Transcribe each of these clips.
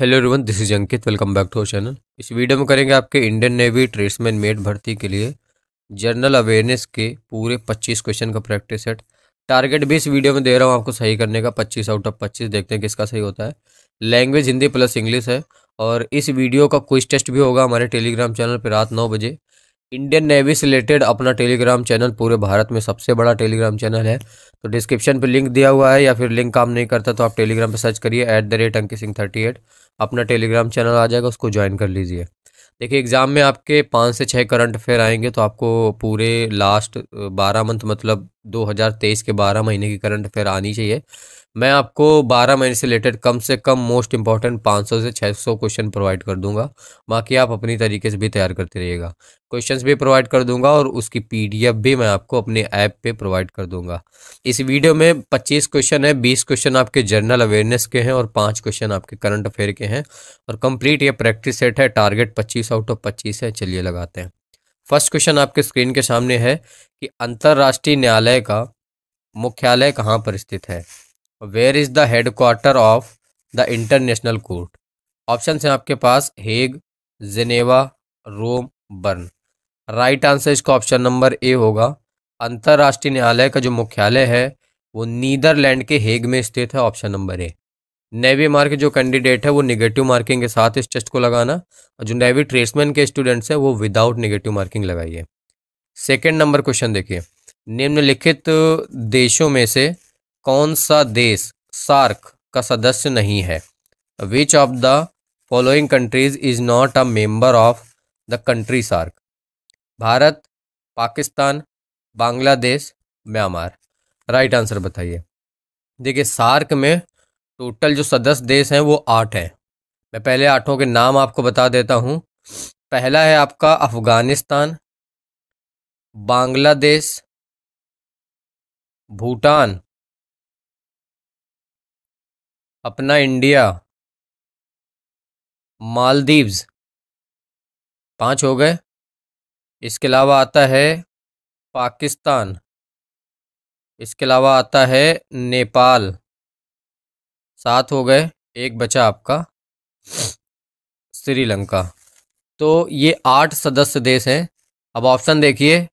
hello everyone this is Ankit welcome back to our channel इस वीडियो में करेंगे आपके इंडियन नेवी ट्रेड्समैन मेट भर्ती के लिए जनरल अवेयरनेस के पूरे 25 क्वेश्चन का प्रैक्टिस सेट टारगेट भी इस वीडियो में दे रहा हूँ आपको सही करने का 25 आउट ऑफ 25 देखते हैं किसका सही होता है लैंग्वेज हिंदी प्लस इंग्लिश है और इस वीडियो का क्विज टेस्ट भी होगा हमारे टेलीग्राम चैनल पर रात नौ बजे इंडियन नेवी से रिलेटेड अपना टेलीग्राम चैनल पूरे भारत में सबसे बड़ा टेलीग्राम चैनल है तो डिस्क्रिप्शन पर लिंक दिया हुआ है या फिर लिंक काम नहीं करता तो आप टेलीग्राम पर सर्च करिए at the rate Ankit Singh thirty eight अपना टेलीग्राम चैनल आ जाएगा उसको ज्वाइन कर लीजिए देखिए एग्ज़ाम में आपके पाँच से छः करंट अफेयर आएंगे तो आपको पूरे लास्ट बारह मंथ मतलब 2023 के बारह महीने की करंट अफेयर आनी चाहिए मैं आपको 12 महीने से रिलेटेड कम से कम मोस्ट इंपॉर्टेंट 500 से 600 क्वेश्चन प्रोवाइड कर दूंगा बाकी आप अपनी तरीके से भी तैयार करते रहिएगा क्वेश्चंस भी प्रोवाइड कर दूंगा और उसकी पीडीएफ भी मैं आपको अपने ऐप पे प्रोवाइड कर दूंगा इस वीडियो में 25 क्वेश्चन है 20 क्वेश्चन आपके जनरल अवेयरनेस के हैं और पाँच क्वेश्चन आपके करंट अफेयर के हैं और कम्प्लीट ये प्रैक्टिस सेट है टारगेट पच्चीस आउट ऑफ पच्चीस है चलिए लगाते हैं फर्स्ट क्वेश्चन आपके स्क्रीन के सामने है कि अंतर्राष्ट्रीय न्यायालय का मुख्यालय कहाँ पर स्थित है where is the headquarter of the international court option हैं आपके पास Hague Geneva Rome Bern right answer इसका ऑप्शन नंबर ए होगा अंतर्राष्ट्रीय न्यायालय का जो मुख्यालय है वो नीदरलैंड के हेग में स्थित है option number A navy mark जो कैंडिडेट है वो निगेटिव मार्किंग के साथ इस टेस्ट को लगाना और जो नेवी ट्रेसमैन के स्टूडेंट्स हैं वो विदाउट निगेटिव मार्किंग लगाइए सेकेंड नंबर क्वेश्चन देखिए निम्नलिखित देशों में से कौन सा देश सार्क का सदस्य नहीं है which of the following countries is not a member of the country SAARC Bharat Pakistan Bangladesh Myanmar right answer बताइए देखिए सार्क में टोटल जो सदस्य देश हैं वो आठ हैं मैं पहले आठों के नाम आपको बता देता हूँ पहला है आपका अफ़गानिस्तान बांग्लादेश भूटान अपना इंडिया मालदीव्स पाँच हो गए इसके अलावा आता है पाकिस्तान इसके अलावा आता है नेपाल सात हो गए एक बचा आपका श्रीलंका तो ये आठ सदस्य देश हैं अब ऑप्शन देखिए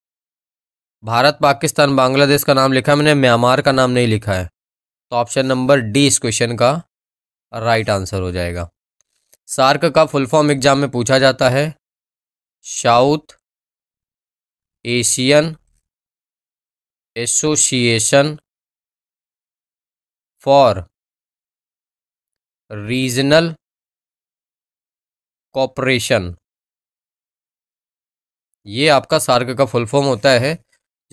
भारत पाकिस्तान बांग्लादेश का नाम लिखा है मैंने म्यांमार का नाम नहीं लिखा है तो ऑप्शन नंबर डी इस क्वेश्चन का राइट आंसर हो जाएगा सार्क का फुल फॉर्म एग्जाम में पूछा जाता है South Asian Association for Regional Cooperation ये आपका सार्क का फुल फॉर्म होता है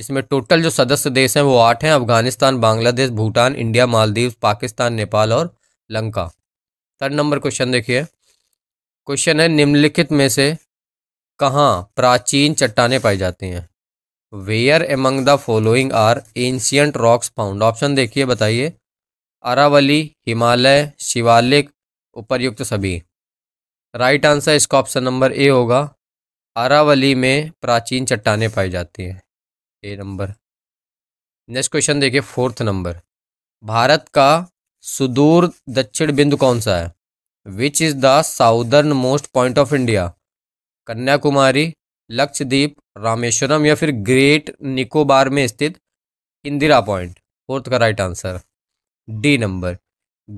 जिसमें टोटल जो सदस्य देश हैं वो आठ हैं अफगानिस्तान बांग्लादेश भूटान इंडिया मालदीव पाकिस्तान नेपाल और लंका थर्ड नंबर क्वेश्चन देखिए क्वेश्चन है निम्नलिखित में से कहाँ प्राचीन चट्टाने पाई जाती हैं where among the following are ancient rocks found option देखिए बताइए अरावली हिमालय शिवालिक उपरयुक्त सभी राइट आंसर इसका ऑप्शन नंबर ए होगा अरावली में प्राचीन चट्टाने पाई जाती हैं ए नंबर नेक्स्ट क्वेश्चन देखिए फोर्थ नंबर भारत का सुदूर दक्षिण बिंदु कौन सा है which is the southernmost point of India Kanyakumari Lakshadweep Rameswaram या फिर ग्रेट निकोबार में स्थित इंदिरा पॉइंट फोर्थ का right answer D number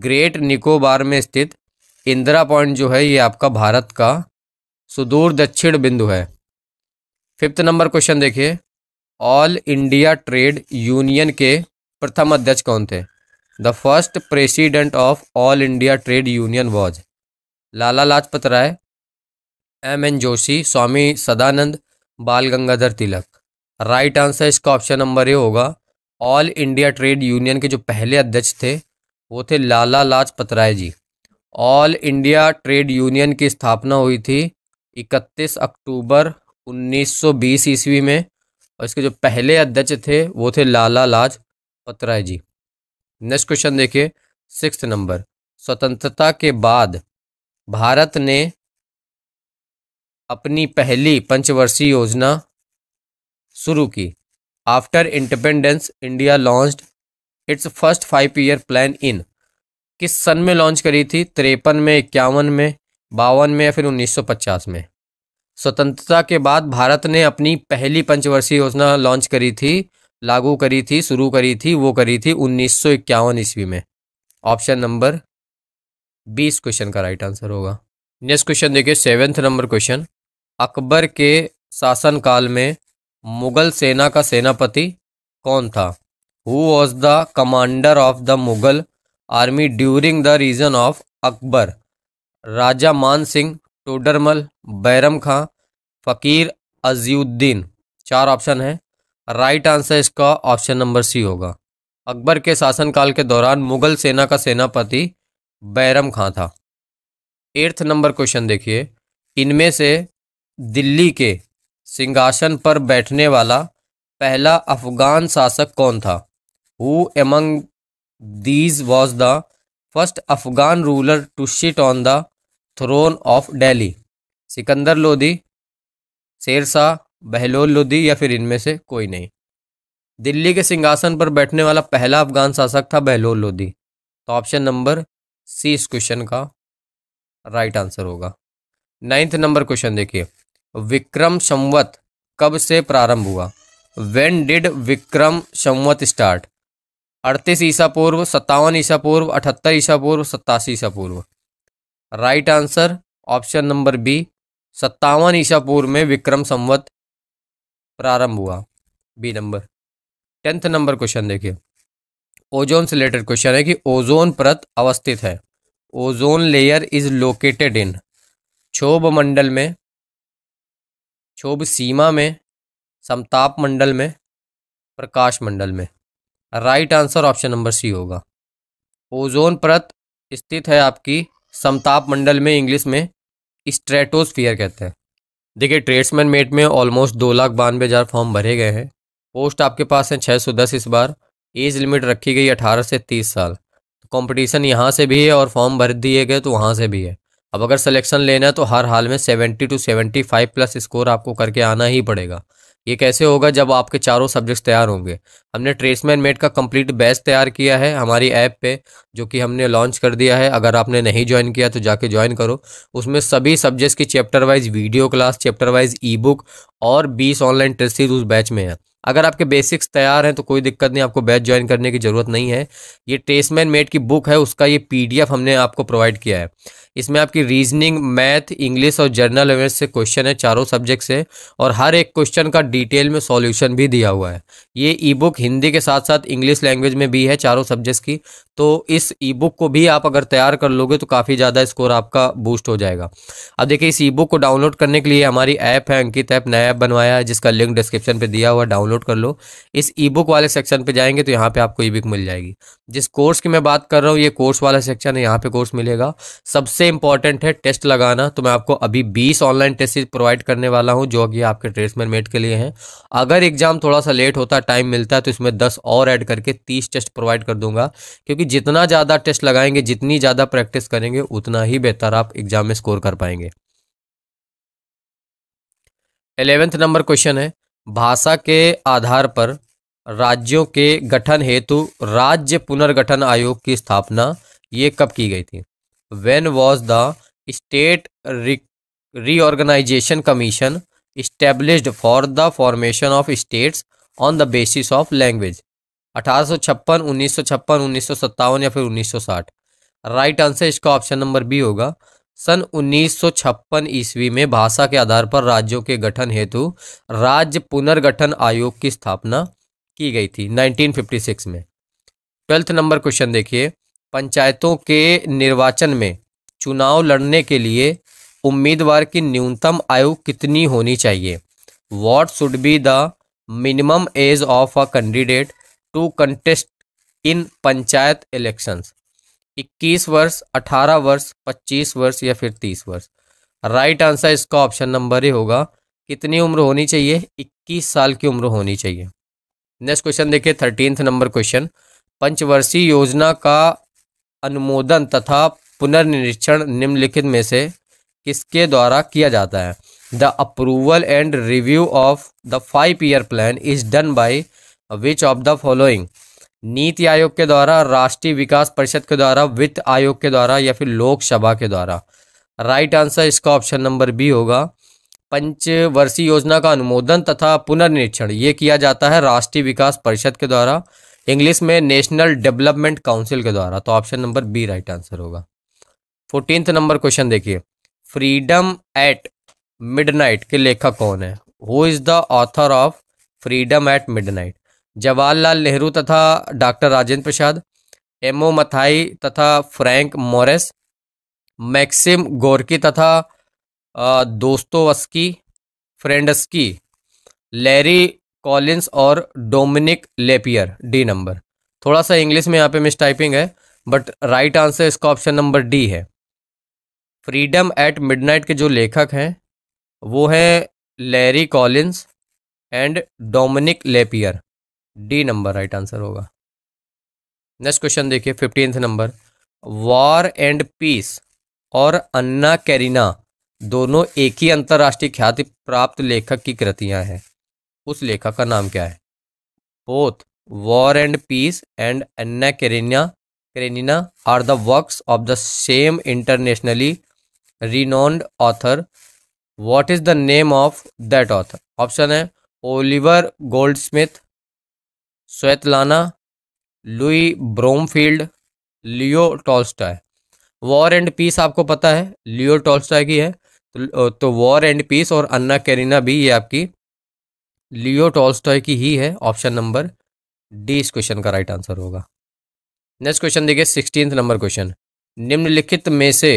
Great Nicobar में स्थित इंदिरा पॉइंट जो है ये आपका भारत का सुदूर दक्षिण बिंदु है फिफ्थ नंबर क्वेश्चन देखिए ऑल इंडिया ट्रेड यूनियन के प्रथम अध्यक्ष कौन थे the first president of All India trade Union was Lala Lajpat Rai M N Joshi Swami Sadanand Bal Gangadhar Tilak right answer इसका ऑप्शन नंबर ए होगा ऑल इंडिया ट्रेड यूनियन के जो पहले अध्यक्ष थे वो थे Lala Lajpat Rai ji all India trade union की स्थापना हुई थी 31 अक्टूबर 1920 ईस्वी में और इसके जो पहले अध्यक्ष थे वो थे लाला लाज पतराय जी नेक्स्ट क्वेश्चन देखिए सिक्स नंबर स्वतंत्रता के बाद भारत ने अपनी पहली पंचवर्षीय योजना शुरू की after independence India launch its first five year plan in किस सन में लॉन्च करी थी तिरपन में इक्यावन में बावन में या फिर 1950 में स्वतंत्रता के बाद भारत ने अपनी पहली पंचवर्षीय योजना लॉन्च करी थी लागू करी थी शुरू करी थी वो करी थी उन्नीस ईस्वी में ऑप्शन नंबर बीस क्वेश्चन का राइट आंसर होगा नेक्स्ट क्वेश्चन देखिए सेवेंथ नंबर क्वेश्चन अकबर के शासनकाल में मुगल सेना का सेनापति कौन था who was the commander of the Mughal army during the region of Akbar Raja Man Singh Todarmal Bairam खां फ़कीर अजीउद्दीन चार ऑप्शन है राइट आंसर इसका ऑप्शन नंबर सी होगा अकबर के शासनकाल के दौरान मुगल सेना का सेनापति बैरम खां था एर्थ नंबर क्वेश्चन देखिए इनमें से दिल्ली के सिंहासन पर बैठने वाला पहला अफगान शासक कौन था who among these was the first Afghan ruler to sit on the throne of Delhi Sikandar Lodhi Sher Shah Bahlol Lodhi या फिर इनमें से कोई नहीं दिल्ली के सिंहासन पर बैठने वाला पहला अफगान शासक था बहलोल लोधी तो ऑप्शन नंबर सी इस क्वेश्चन का राइट आंसर होगा नाइन्थ नंबर क्वेश्चन देखिए विक्रम संवत कब से प्रारंभ हुआ when did Vikram Samvat start अड़तीस ईसा पूर्व सत्तावन ईसा पूर्व अठहत्तर ईसा पूर्व सत्तासी ईसा पूर्व right answer option number B सत्तावन ईशापुर में विक्रम संवत प्रारंभ हुआ B number tenth number question देखिए ओजोन से रिलेटेड क्वेश्चन है कि ओजोन परत अवस्थित है ozone layer is located in क्षोभ मंडल में क्षोभ सीमा में समताप मंडल में प्रकाश मंडल में right answer option number C होगा ओजोन परत स्थित है आपकी समताप मंडल में इंग्लिश में स्ट्रेटोस्फियर कहते हैं देखिए ट्रेड्समैन मेट में ऑलमोस्ट दो लाख बानवे हज़ार फॉर्म भरे गए हैं पोस्ट आपके पास हैं छः सौ दस इस बार एज लिमिट रखी गई अठारह से तीस साल कंपटीशन यहाँ से भी है और फॉर्म भर दिए गए तो वहाँ से भी है अब अगर सिलेक्शन लेना है तो हर हाल में seventy two seventy five plus score आपको करके आना ही पड़ेगा ये कैसे होगा जब आपके चारों सब्जेक्ट्स तैयार होंगे हमने ट्रेसमैन मेट का कंप्लीट बैच तैयार किया है हमारी ऐप पे जो कि हमने लॉन्च कर दिया है अगर आपने नहीं ज्वाइन किया तो जाके ज्वाइन करो उसमें सभी सब्जेक्ट्स की chapter wise video class chapter wise e book और बीस ऑनलाइन टेस्ट सीरीज उस बैच में है अगर आपके बेसिक्स तैयार हैं तो कोई दिक्कत नहीं आपको बैच ज्वाइन करने की ज़रूरत नहीं है ये ट्रेसमैन मेट की बुक है उसका ये पी हमने आपको प्रोवाइड किया है इसमें आपकी रीजनिंग मैथ इंग्लिश और जर्नल अवेयर्स से क्वेश्चन है चारों सब्जेक्ट से और हर एक क्वेश्चन का डिटेल में सॉल्यूशन भी दिया हुआ है ये ई बुक हिंदी के साथ साथ इंग्लिश लैंग्वेज में भी है चारों सब्जेक्ट्स की तो इस ई बुक को भी आप अगर तैयार कर लोगे तो काफ़ी ज़्यादा स्कोर आपका बूस्ट हो जाएगा अब देखिए इस ई बुक को डाउनलोड करने के लिए हमारी ऐप है अंकित ऐप नया ऐप बनवाया है जिसका लिंक डिस्क्रिप्शन पर दिया हुआ डाउनलोड कर लो इस ई बुक वाले सेक्शन पर जाएंगे तो यहाँ पर आपको ई बुक मिल जाएगी जिस कोर्स की मैं बात कर रहा हूँ ये कोर्स वाला सेक्शन है यहाँ पे कोर्स मिलेगा सबसे इंपॉर्टेंट है टेस्ट लगाना तो मैं आपको अभी 20 ऑनलाइन टेस्ट प्रोवाइड करने वाला हूँ जो कि आपके ट्रेसमैन मेट के लिए हैं अगर एग्जाम थोड़ा सा लेट होता टाइम मिलता है तो इसमें 10 और ऐड करके 30 टेस्ट प्रोवाइड कर दूंगा क्योंकि जितना ज़्यादा टेस्ट लगाएंगे जितनी ज़्यादा प्रैक्टिस करेंगे उतना ही बेहतर आप एग्जाम में स्कोर कर पाएंगे एलेवेंथ नंबर क्वेश्चन है भाषा के आधार पर राज्यों के गठन हेतु राज्य पुनर्गठन आयोग की स्थापना ये कब की गई थी when was the state reorganization commission established for the formation of states on the basis of language अठारह सौ छप्पन उन्नीस सौ छप्पन उन्नीस सौ सत्तावन या फिर उन्नीस सौ साठ राइट आंसर इसका ऑप्शन नंबर बी होगा सन 1956 ईस्वी में भाषा के आधार पर राज्यों के गठन हेतु राज्य पुनर्गठन आयोग की स्थापना की गई थी 1956 में ट्वेल्थ नंबर क्वेश्चन देखिए पंचायतों के निर्वाचन में चुनाव लड़ने के लिए उम्मीदवार की न्यूनतम आयु कितनी होनी चाहिए what should be the minimum age of a candidate to contest in panchayat elections 21 वर्ष 18 वर्ष 25 वर्ष या फिर 30 वर्ष राइट आंसर इसका ऑप्शन नंबर ही होगा कितनी उम्र होनी चाहिए 21 साल की उम्र होनी चाहिए नेक्स्ट क्वेश्चन देखिए थर्टीन नंबर क्वेश्चन पंचवर्षीय योजना का अनुमोदन तथा पुनर्निरीक्षण निम्नलिखित में से किसके द्वारा किया जाता है the approval and review of the five year plan is done by which of the following NITI Aayog के द्वारा राष्ट्रीय विकास परिषद के द्वारा वित्त आयोग के द्वारा या फिर लोकसभा के द्वारा राइट आंसर इसका ऑप्शन नंबर बी होगा पंचवर्षीय योजना का अनुमोदन तथा पुनर्निरीक्षण ये किया जाता है राष्ट्रीय विकास परिषद के द्वारा इंग्लिश में नेशनल डेवलपमेंट काउंसिल के द्वारा तो option number B right answer होगा फोर्टीन नंबर क्वेश्चन देखिए फ्रीडम एट मिडनाइट के लेखक कौन है who is the author of freedom at midnight Jawaharlal Nehru तथा डॉक्टर राजेंद्र प्रसाद एमओ मथाई तथा फ्रैंक मोरेस मैक्सिम गोरकी तथा दोस्तोवस्की फ्रेंडस्की लैरी कॉलिंस और डोमिनिक लेपियर डी नंबर थोड़ा सा इंग्लिश में यहाँ पे मिस टाइपिंग है बट राइट आंसर इसका ऑप्शन नंबर डी है फ्रीडम एट मिडनाइट के जो लेखक हैं वो हैं Larry Collins and Dominique Lapierre D number right answer होगा नेक्स्ट क्वेश्चन देखिए fifteenth number war and peace और अन्ना कैरिना दोनों एक ही अंतर्राष्ट्रीय ख्याति प्राप्त लेखक की कृतियां हैं उस लेखक का नाम क्या है both war and peace and Anna Karenina Karenina are the works of the same internationally renowned author what is the name of that author option है Oliver Goldsmith Svetlana Louis Bromfield Leo Tolstoy war and peace आपको पता है लियो Tolstoy की है तो, war and peace और Anna carina भी ये आपकी लियो टॉल्स्टॉय की ही है ऑप्शन नंबर डी इस क्वेश्चन का राइट आंसर होगा नेक्स्ट क्वेश्चन देखिए सिक्सटीन नंबर क्वेश्चन निम्नलिखित में से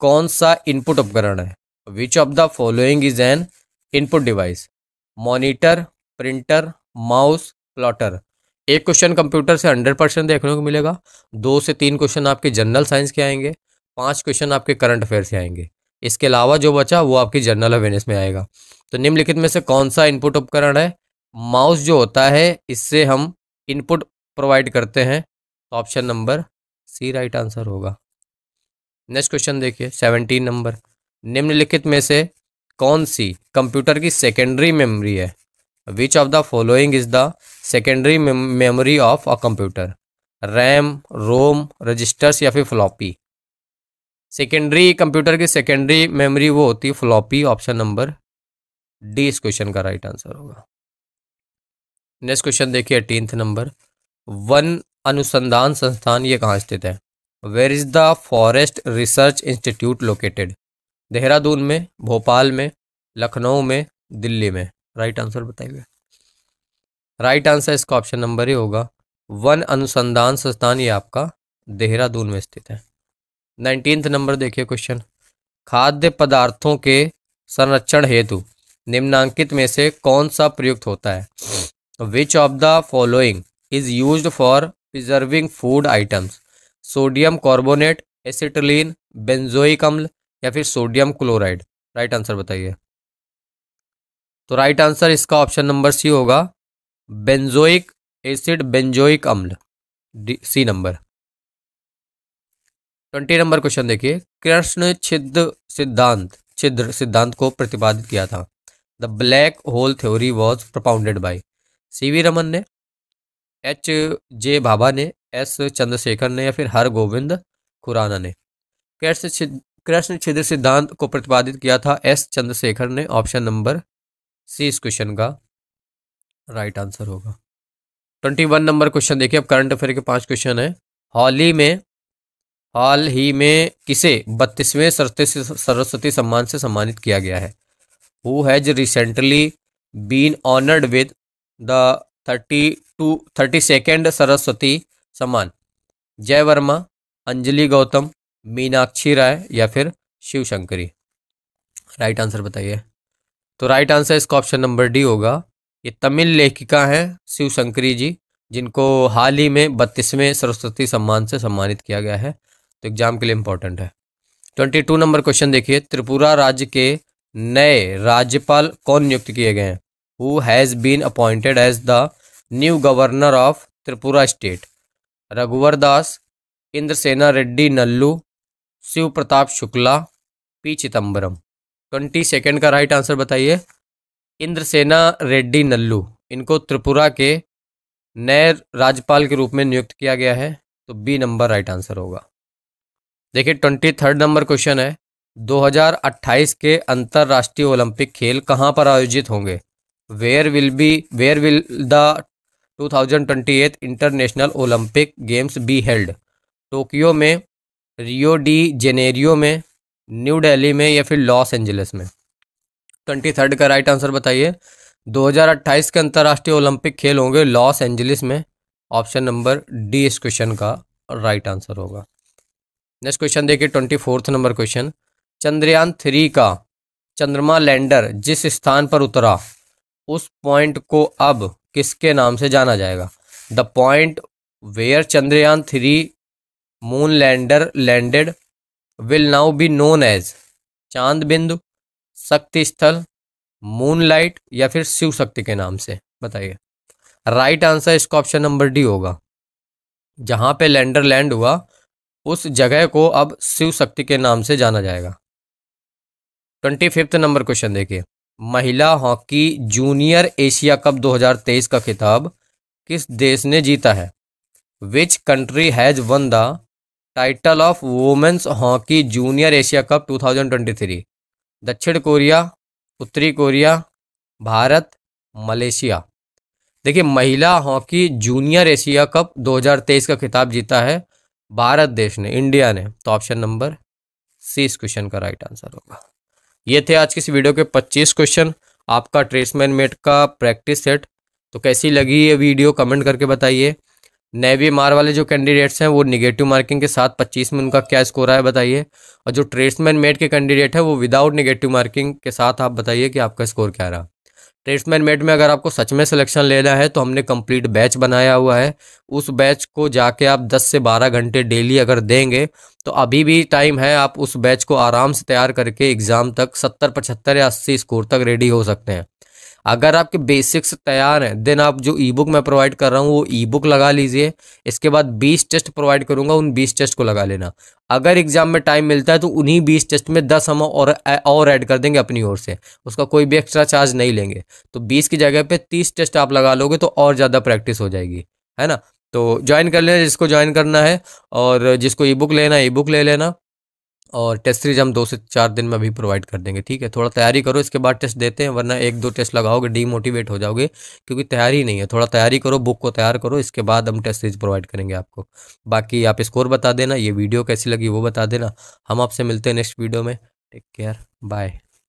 कौन सा इनपुट उपकरण है which of the following is an input device monitor printer mouse plotter एक क्वेश्चन कंप्यूटर से हंड्रेड परसेंट देखने को मिलेगा दो से तीन क्वेश्चन आपके जनरल साइंस के आएंगे पांच क्वेश्चन आपके करंट अफेयर से आएंगे इसके अलावा जो बचा वो आपकी जर्नल अवेयरनेस में आएगा तो निम्नलिखित में से कौन सा इनपुट उपकरण है माउस जो होता है इससे हम इनपुट प्रोवाइड करते हैं तो option number C right answer होगा नेक्स्ट क्वेश्चन देखिए सेवनटीन नंबर निम्नलिखित में से कौन सी कंप्यूटर की सेकेंडरी मेमोरी है which of the following is the secondary memory of a computer RAM ROM registers या फिर फ्लॉपी सेकेंडरी कंप्यूटर की सेकेंडरी मेमोरी वो होती है फ्लॉपी ऑप्शन नंबर डी इस क्वेश्चन का राइट आंसर होगा नेक्स्ट क्वेश्चन देखिए एटीनथ नंबर वन अनुसंधान संस्थान ये कहाँ स्थित है where is the forest research institute located Dehradun में भोपाल में लखनऊ में दिल्ली में राइट आंसर बताइए राइट आंसर इसका ऑप्शन नंबर ही होगा वन अनुसंधान संस्थान ये आपका देहरादून में स्थित है नाइनटीन्थ नंबर देखिए क्वेश्चन खाद्य पदार्थों के संरक्षण हेतु निम्नांकित में से कौन सा प्रयुक्त होता है which of the following is use for preserving food items sodium carbonate acetylene benzoic अम्ल या फिर सोडियम क्लोराइड राइट आंसर बताइए तो राइट आंसर इसका ऑप्शन नंबर सी होगा बेंजोइक एसिड बेंजोइक अम्ल C number twenty number question देखिए कृष्ण छिद्र सिद्धांत छिद्र सिद्धांत को प्रतिपादित किया था the black hole theory was propounded by C V Raman ने एच जे भाभा ने एस चंद्रशेखर ने या फिर हर गोविंद खुराना ने कृष्ण कृष्ण छिद्र सिद्धांत को प्रतिपादित किया था एस चंद्रशेखर ने ऑप्शन नंबर सी इस क्वेश्चन का राइट आंसर होगा ट्वेंटी वन नंबर क्वेश्चन देखिए अब करंट अफेयर के पांच क्वेश्चन है हॉली में हाल ही में किसे बत्तीसवें सरस्वती सम्मान से सम्मानित किया गया है who has recently been honoured with the thirty two thirty second Saraswati Samman Jai Verma Anjali Gautam Meenakshi राय या फिर शिव शंकरी राइट आंसर बताइए तो राइट आंसर इसका ऑप्शन नंबर डी होगा ये तमिल लेखिका हैं शिव शंकरी जी जिनको हाल ही में बत्तीसवें सरस्वती सम्मान से सम्मानित किया गया है तो एग्जाम के लिए इंपॉर्टेंट है ट्वेंटी टू नंबर क्वेश्चन देखिए त्रिपुरा राज्य के नए राज्यपाल कौन नियुक्त किए गए हैं who has been appointed as the new governor of Tripura state Raghubar Das Indrasena Reddy Nallu Shiv Pratap Shukla P Chidambaram twenty second का राइट आंसर बताइए इंद्रसेना रेड्डी नल्लू इनको त्रिपुरा के नए राज्यपाल के रूप में नियुक्त किया गया है तो बी नंबर राइट आंसर होगा देखिए ट्वेंटी थर्ड नंबर क्वेश्चन है 2028 के अंतर्राष्ट्रीय ओलंपिक खेल कहाँ पर आयोजित होंगे where will be where will the 2028 international Olympic games be held Tokyo में रियो डी जेनेरियो में न्यू दिल्ली में या फिर लॉस एंजलिस में ट्वेंटी थर्ड का राइट आंसर बताइए 2028 के अंतर्राष्ट्रीय ओलंपिक खेल होंगे लॉस एंजलिस में ऑप्शन नंबर डी इस क्वेश्चन का राइट आंसर होगा नेक्स्ट क्वेश्चन देखिए twenty fourth number question Chandrayaan three का चंद्रमा लैंडर जिस स्थान पर उतरा उस पॉइंट को अब किसके नाम से जाना जाएगा the point where Chandrayaan three moon lander landed will now be known as Chand Bindu शक्ति स्थल मून लाइट या फिर शिव शक्ति के नाम से बताइए राइट आंसर इसका ऑप्शन नंबर डी होगा जहां पे लैंडर लैंड हुआ उस जगह को अब शिव शक्ति के नाम से जाना जाएगा ट्वेंटी फिफ्थ नंबर क्वेश्चन देखिए महिला हॉकी जूनियर एशिया कप 2023 का खिताब किस देश ने जीता है which country has won the title of women's hockey junior Asia cup 2023 दक्षिण कोरिया उत्तरी कोरिया भारत मलेशिया देखिए महिला हॉकी जूनियर एशिया कप 2023 का खिताब जीता है भारत देश ने इंडिया ने तो ऑप्शन नंबर सी इस क्वेश्चन का राइट आंसर होगा ये थे आज के इस वीडियो के 25 क्वेश्चन आपका ट्रेसमैन मेट का प्रैक्टिस सेट तो कैसी लगी ये वीडियो कमेंट करके बताइए नेवी मार वाले जो कैंडिडेट्स हैं वो निगेटिव मार्किंग के साथ 25 में उनका क्या स्कोर आया बताइए और जो ट्रेसमैन मेट के कैंडिडेट है वो विदाउट निगेटिव मार्किंग के साथ आप बताइए कि आपका स्कोर क्या रहा ट्रेड्समैन मेट में अगर आपको सच में सिलेक्शन लेना है तो हमने कंप्लीट बैच बनाया हुआ है उस बैच को जाके आप 10 से 12 घंटे डेली अगर देंगे तो अभी भी टाइम है आप उस बैच को आराम से तैयार करके एग्ज़ाम तक 70 पचहत्तर या 80 स्कोर तक रेडी हो सकते हैं अगर आपके बेसिक्स तैयार हैं देन आप जो ई बुक मैं प्रोवाइड कर रहा हूँ वो ई बुक लगा लीजिए इसके बाद बीस टेस्ट प्रोवाइड करूँगा उन बीस टेस्ट को लगा लेना अगर एग्जाम में टाइम मिलता है तो उन्हीं बीस टेस्ट में दस हम और और ऐड कर देंगे अपनी ओर से उसका कोई भी एक्स्ट्रा चार्ज नहीं लेंगे तो बीस की जगह पर तीस टेस्ट आप लगा लोगे तो और ज़्यादा प्रैक्टिस हो जाएगी है ना तो ज्वाइन कर लेना जिसको ज्वाइन करना है और जिसको ई बुक लेना ई बुक ले लेना और टेस्ट सीरीज हम दो से चार दिन में अभी प्रोवाइड कर देंगे ठीक है थोड़ा तैयारी करो इसके बाद टेस्ट देते हैं वरना एक दो टेस्ट लगाओगे डीमोटिवेट हो जाओगे क्योंकि तैयारी नहीं है थोड़ा तैयारी करो बुक को तैयार करो इसके बाद हम टेस्ट सीरीज प्रोवाइड करेंगे आपको बाकी आप स्कोर बता देना ये वीडियो कैसी लगी वो बता देना हम आपसे मिलते हैं नेक्स्ट वीडियो में टेक केयर बाय